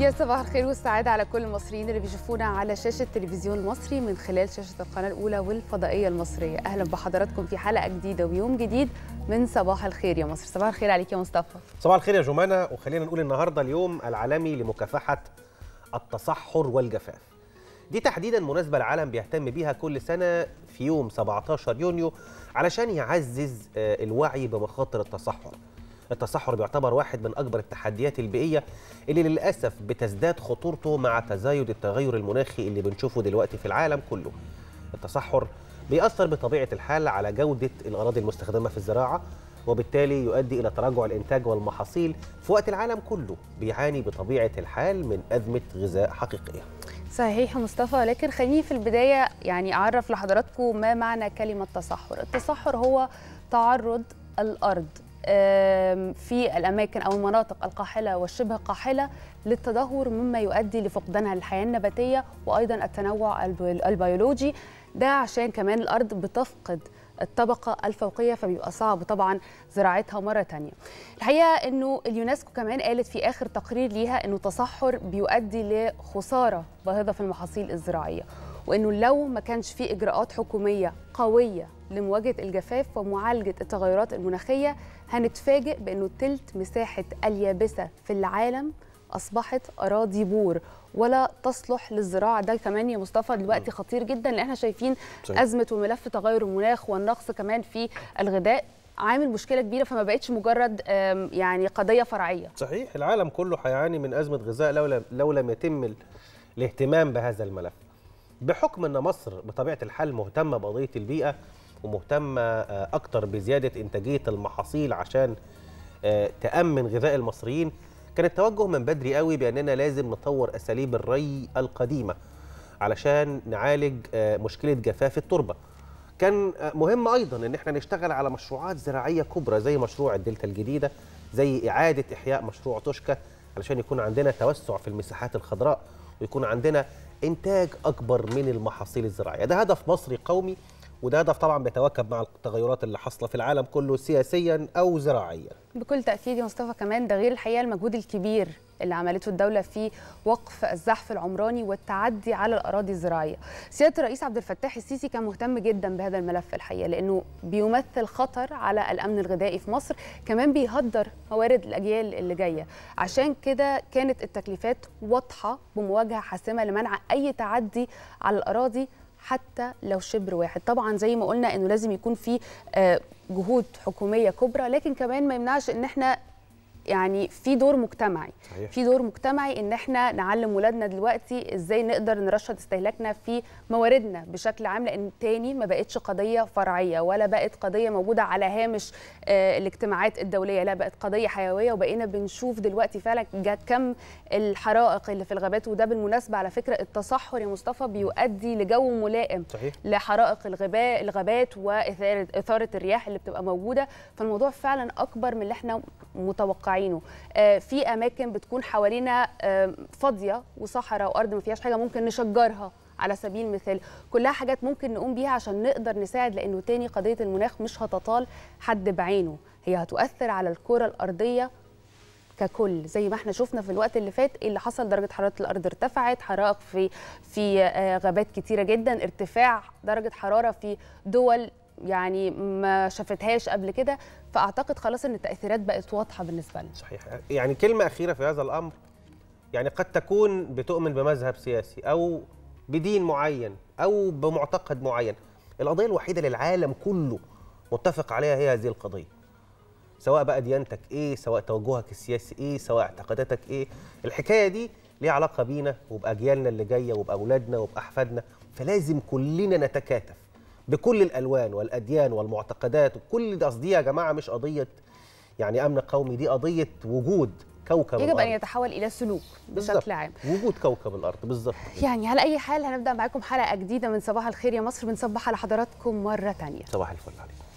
يا صباح الخير والسعادة على كل المصريين اللي بيشوفونا على شاشة تلفزيون المصري من خلال شاشة القناة الأولى والفضائية المصرية أهلا بحضراتكم في حلقة جديدة ويوم جديد من صباح الخير يا مصر صباح الخير عليك يا مصطفى صباح الخير يا جمانة وخلينا نقول النهاردة اليوم العالمي لمكافحة التصحر والجفاف دي تحديدا مناسبة العالم بيهتم بيها كل سنة في يوم 17 يونيو علشان يعزز آه، الوعي بمخاطر التصحر التصحر بيعتبر واحد من أكبر التحديات البيئية اللي للأسف بتزداد خطورته مع تزايد التغير المناخي اللي بنشوفه دلوقتي في العالم كله التصحر بيأثر بطبيعة الحال على جودة الأراضي المستخدمة في الزراعة وبالتالي يؤدي إلى تراجع الإنتاج والمحاصيل في وقت العالم كله بيعاني بطبيعة الحال من أزمة غذاء حقيقية صحيح مصطفى لكن خليني في البداية يعني أعرف لحضراتكم ما معنى كلمة تصحر التصحر هو تعرض الأرض في الأماكن أو المناطق القاحلة والشبه قاحلة للتدهور مما يؤدي لفقدانها للحياة النباتية وأيضا التنوع البيولوجي ده عشان كمان الأرض بتفقد الطبقة الفوقية فبيبقى صعب طبعا زراعتها مرة تانية الحقيقة أنه اليونسكو كمان قالت في آخر تقرير ليها أنه تصحر بيؤدي لخسارة باهظة في المحاصيل الزراعية وانه لو ما كانش في اجراءات حكوميه قويه لمواجهه الجفاف ومعالجه التغيرات المناخيه هنتفاجئ بانه تلت مساحه اليابسه في العالم اصبحت اراضي بور ولا تصلح للزراعه ده كمان يا مصطفى دلوقتي خطير جدا لان احنا شايفين صحيح. ازمه وملف تغير المناخ والنقص كمان في الغذاء عامل مشكله كبيره فما بقتش مجرد يعني قضيه فرعيه صحيح العالم كله هيعاني من ازمه غذاء لو لم, لو لم يتم الاهتمام بهذا الملف بحكم ان مصر بطبيعه الحال مهتمه بقضيه البيئه ومهتمه آه، اكتر بزياده انتاجيه المحاصيل عشان آه، تامن غذاء المصريين كان التوجه من بدري قوي باننا لازم نطور اساليب الري القديمه علشان نعالج آه، مشكله جفاف التربه كان مهم ايضا ان احنا نشتغل على مشروعات زراعيه كبرى زي مشروع الدلتا الجديده زي اعاده احياء مشروع توشكا علشان يكون عندنا توسع في المساحات الخضراء ويكون عندنا انتاج اكبر من المحاصيل الزراعيه ده هدف مصري قومي وده هدف طبعا بيتواكب مع التغيرات اللي حاصله في العالم كله سياسيا او زراعيا بكل تاكيد يا مصطفى كمان ده غير الحقيقه المجهود الكبير اللي عملته الدولة في وقف الزحف العمراني والتعدي على الأراضي الزراعية سيادة الرئيس عبد الفتاح السيسي كان مهتم جدا بهذا الملف الحقيقة لأنه بيمثل خطر على الأمن الغذائي في مصر كمان بيهدر موارد الأجيال اللي جاية عشان كده كانت التكليفات واضحة بمواجهة حاسمة لمنع أي تعدي على الأراضي حتى لو شبر واحد طبعا زي ما قلنا انه لازم يكون في آه، جهود حكوميه كبرى لكن كمان ما يمنعش ان احنا يعني في دور مجتمعي صحيح. في دور مجتمعي ان احنا نعلم ولادنا دلوقتي ازاي نقدر نرشد استهلاكنا في مواردنا بشكل عام لان تاني ما بقتش قضيه فرعيه ولا بقت قضيه موجوده على هامش آه الاجتماعات الدوليه لا بقت قضيه حيويه وبقينا بنشوف دلوقتي فعلا جت كم الحرائق اللي في الغابات وده بالمناسبه على فكره التصحر يا مصطفى بيؤدي لجو ملائم صحيح. لحرائق الغباء الغابات واثاره الرياح اللي بتبقى موجوده فالموضوع فعلا اكبر من اللي احنا متوقعين متوقعينه آه، في اماكن بتكون حوالينا آه، فاضيه وصحراء وارض ما فيهاش حاجه ممكن نشجرها على سبيل المثال كلها حاجات ممكن نقوم بيها عشان نقدر نساعد لانه تاني قضيه المناخ مش هتطال حد بعينه هي هتؤثر على الكره الارضيه ككل زي ما احنا شفنا في الوقت اللي فات إيه اللي حصل درجه حراره الارض ارتفعت حرائق في في آه، غابات كتيره جدا ارتفاع درجه حراره في دول يعني ما شافتهاش قبل كده فاعتقد خلاص ان التاثيرات بقت واضحه بالنسبه لنا صحيح يعني كلمه اخيره في هذا الامر يعني قد تكون بتؤمن بمذهب سياسي او بدين معين او بمعتقد معين القضيه الوحيده للعالم كله متفق عليها هي هذه القضيه سواء بقى ديانتك ايه سواء توجهك السياسي ايه سواء اعتقاداتك ايه الحكايه دي ليها علاقه بينا وباجيالنا اللي جايه وباولادنا وباحفادنا فلازم كلنا نتكاتف بكل الالوان والاديان والمعتقدات وكل ده قصدي يا جماعه مش قضيه يعني امن قومي دي قضيه وجود كوكب يجب الأرض. ان يتحول الى سلوك بشكل عام وجود كوكب الارض بالظبط يعني على اي حال هنبدا معاكم حلقه جديده من صباح الخير يا مصر بنصبح على حضراتكم مره ثانيه صباح الفل عليكم